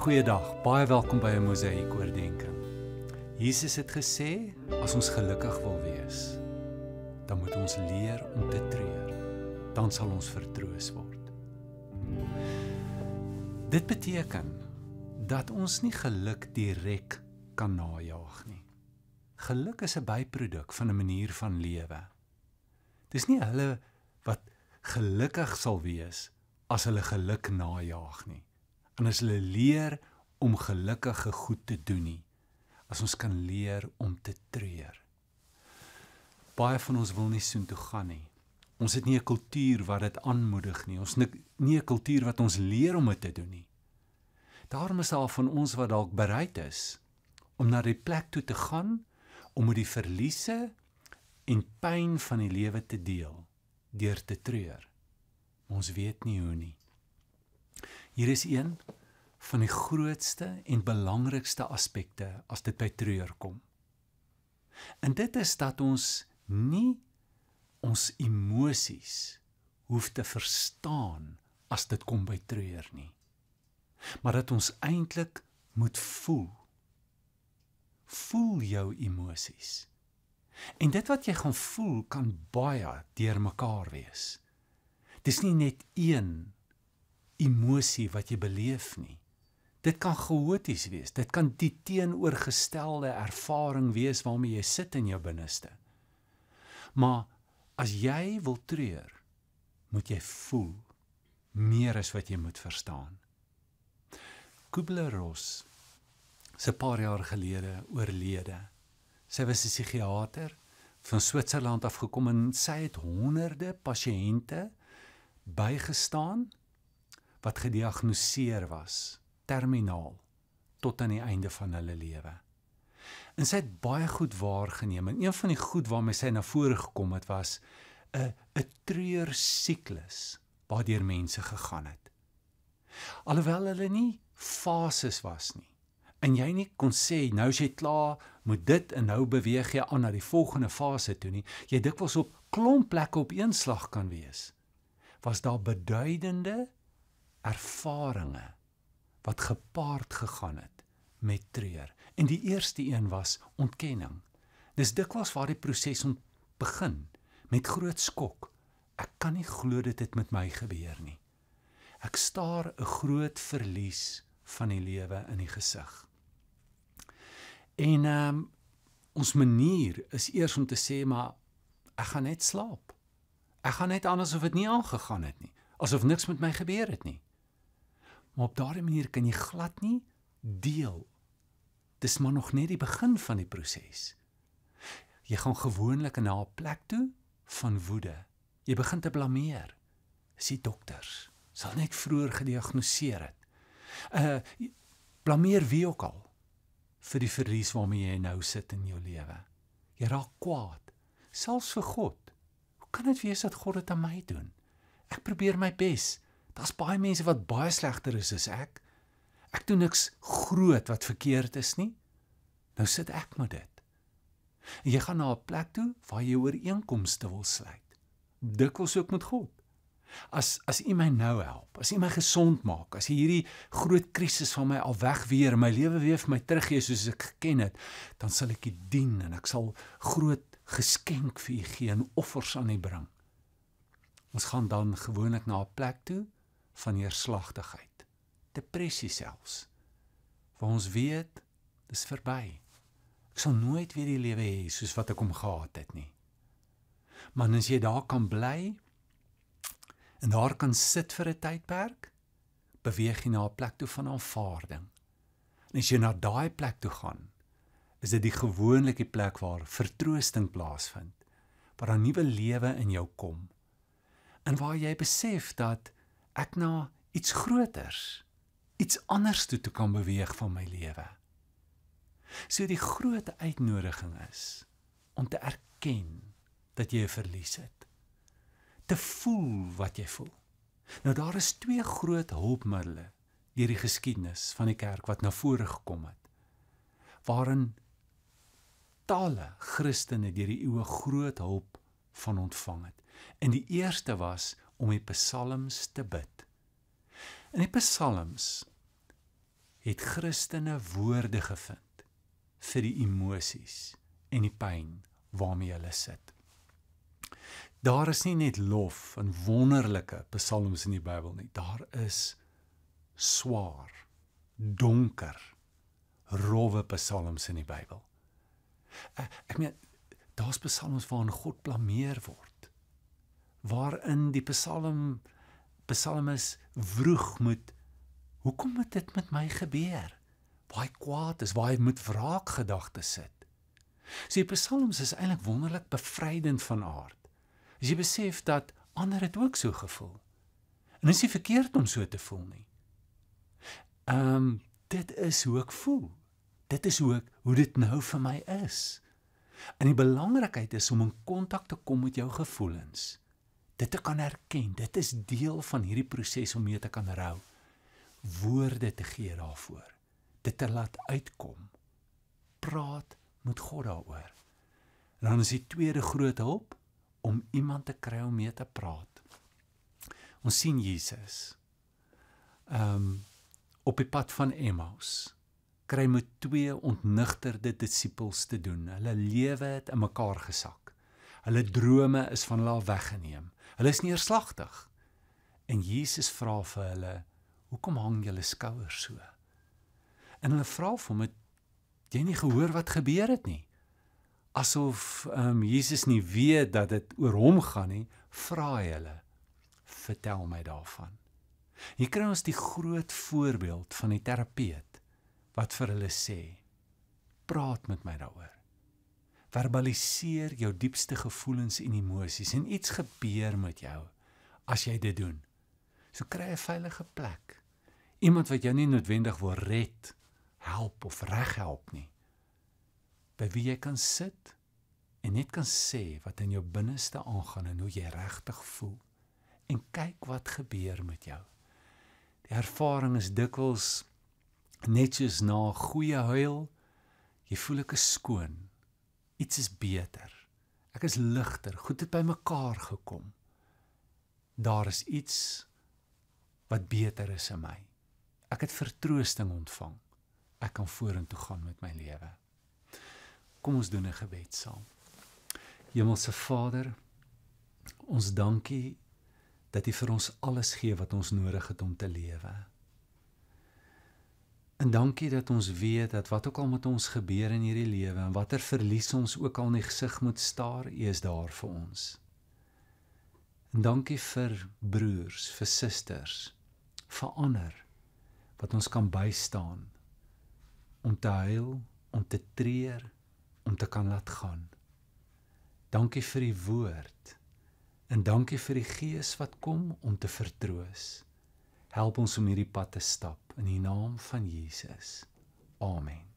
Goeiedag. Baie welkom by 'n mosaïek oordeenking. Jesus het gesê, as ons gelukkig wil wees, dan moet ons leer om te treur. Dan sal ons vertroos word. Dit beteken dat ons nie geluk direk kan najag nie geluk is 'n byproduk van 'n manier van lewe. Dis nie hulle wat gelukkig sal wees as hulle geluk najag nie. En as hulle leer om gelukkige goed te doen nie. As ons kan leer om te treur. Baie van ons wil nie soheen toe gaan nie. Ons het nie 'n kultuur wat dit aanmoedig nie. Ons nie 'n kultuur wat ons leer om dit te doen nie. Daarom is daar van ons wat dalk bereid is om na die plek toe te gaan om met die verliese en pyn van die lewe te deel deur te treur. Ons weet nie hoe nie. Hier is een van die grootste en belangrikste aspekte as dit by treur kom. En dit is dat ons nie ons emosies hoef te verstaan as dit kom by treur nie. Maar dat ons eintlik moet voel voel jou emosies. En dit wat jy gaan voel kan baie deurmekaar wees. Dis nie net een emosie wat jy beleef nie. Dit kan chaoties wees. Dit kan die teenoorgestelde ervaring wees waarmee jy sit in jou binneste. Maar as jy wil treur, moet jy voel meer as wat jy moet verstaan. Kubler-Ross se paar jaar gelede oorlede. Sy was 'n psigiater van Switserland af gekom en sy het honderde pasiënte bygestaan wat gediagnoseer was terminaal tot aan die einde van hulle lewe. En sy het baie goed waargeneem en een van die goed waarmee sy na vore gekom het was 'n 'n treur siklus waardeur mense gegaan het. Alhoewel hulle nie fases was nie en jy nie kon sê nou as jy klaar moet dit en nou beweeg jy aan na die volgende fase toe nie. Jy dikwels op klomp plekke op een slag kan wees. Was daar beduidende ervarings wat gepaard gegaan het met treur. En die eerste een was ontkenning. Dis dikwels waar die proses om begin met groot skok. Ek kan nie glo dit het met my gebeur nie. Ek staar 'n groot verlies van die lewe in die gesig. En um, ons manier is eers om te sê maar ek gaan net slaap. Ek gaan net anders of dit nie aangegaan het nie, asof niks met my gebeur het nie. Maar op daardie manier kan jy glad nie deel. Dis maar nog net die begin van die proses. Jy gaan gewoonlik na 'n plek toe van woede. Jy begin te blameer. Sy dokters sal net vroeër gediagnoseer het. Uh blameer wie ook al vir die verlies waarmee jy nou sit in jou lewe. Jy raak kwaad, selfs vir God. Hoe kan dit wees dat God dit aan my doen? Ek probeer my bes. Daar's baie mense wat baie slegter is as ek. Ek doen niks groot wat verkeerd is nie. Nou sit ek met dit. En jy gaan na 'n plek toe waar jy ooreenkomste wil sluit. Dikwels ook met God. As as U my nou help, as U my gesond maak, as U hierdie groot krisis van my al wegweer, my lewe weer vir my teruggee soos ek geken het, dan sal ek U dien en ek sal groot geskenk vir U gee en offers aan U bring. Ons gaan dan gewoonlik na 'n plek toe van neerslagtigheid, depressie selfs, waar ons weet dis verby. Ek sal nooit weer die lewe hê soos wat ek hom gehad het nie. Maar as jy daar kan bly, en daar kan sit vir 'n tydperk, beweeg jy na 'n plek toe van aanvaarding. En as jy na daai plek toe gaan, is dit die gewoonlike plek waar vertroosting plaasvind, waar 'n nuwe lewe in jou kom en waar jy besef dat ek na iets groters, iets anders toe toe kan beweeg van my lewe. So die groot uitnodiging is om te erken dat jy 'n verlies het te voel wat jy voel. Nou daar is twee groot hulpmiddels deur die geskiedenis van die kerk wat na vore gekom het waarin tale Christene deur die eeue groot hulp van ontvang het. En die eerste was om die psalms te bid. In die psalms het Christene woorde gevind vir die emosies en die pyn waarmee hulle sit. Daar is nie net lof en wonderlike psalms in die Bybel nie. Daar is swaar, donker, rowwe psalms in die Bybel. Eh, ek meen daar's psalms waarin God blameer word. Waarin die psalm psalmes vroeg moet hoekom het dit met my gebeur? Waar hy kwaad is, waar hy moet wraakgedagtes sit. So die psalms is eintlik wonderlik bevrydend van aard as jy besef dat ander dit ook so gevoel. En dit is nie verkeerd om so te voel nie. Ehm um, dit is hoe ek voel. Dit is hoe ek, hoe dit nou vir my is. En die belangrikheid is om in kontak te kom met jou gevoelens. Dit te kan erken, dit is deel van hierdie proses om mee te kan rou. Woorde te gee daarvoor. Dit te laat uitkom. Praat met God daaroor. En dan is die tweede groot hulp om iemand te kry om mee te praat. Ons sien Jesus. Ehm um, op die pad van Emmaus kry met twee ontnigterde disippels te doen. Hulle lewe het in mekaar gesak. Hulle drome is van hulle weggeneem. Hulle is neerslagtig. En Jesus vra vir hulle, "Hoekom hang julle skouers so?" En hulle vra vir hom, "Het jy nie gehoor wat gebeur het nie?" asof ehm um, Jesus nie weet dat dit oor hom gaan nie, vra hy hulle: "Vertel my daarvan." Hier kry ons die groot voorbeeld van die terapeut wat vir hulle sê: "Praat met my daaroor. Verbaliseer jou diepste gevoelens en emosies en iets gebeur met jou as jy dit doen. So kry 'n veilige plek. Iemand wat jou nie noodwendig wil red, help of reghelp nie." by wie jy kan sit en net kan sê wat in jou binneste aangaan en hoe jy regtig voel en kyk wat gebeur met jou. Die ervaring is dikwels net soos na 'n goeie huil, jy voel ek is skoon. Iets is beter. Ek is ligter. Goed het by mekaar gekom. Daar is iets wat beter is in my. Ek het vertroosting ontvang. Ek kan vorentoe gaan met my lewe. Kom ons doen 'n gebed saam. Hemelse Vader, ons dankie dat U vir ons alles gee wat ons nodig het om te lewe. En dankie dat ons weet dat wat ook al met ons gebeur in hierdie lewe en watter verlies ons ook al in die gesig moet staar, U is daar vir ons. En dankie vir broers, vir susters, vir ander wat ons kan bystaan om te huil, om te treur om te kan laat gaan. Dankie vir die woord en dankie vir die gees wat kom om te vertroos. Help ons om hierdie pad te stap in die naam van Jesus. Amen.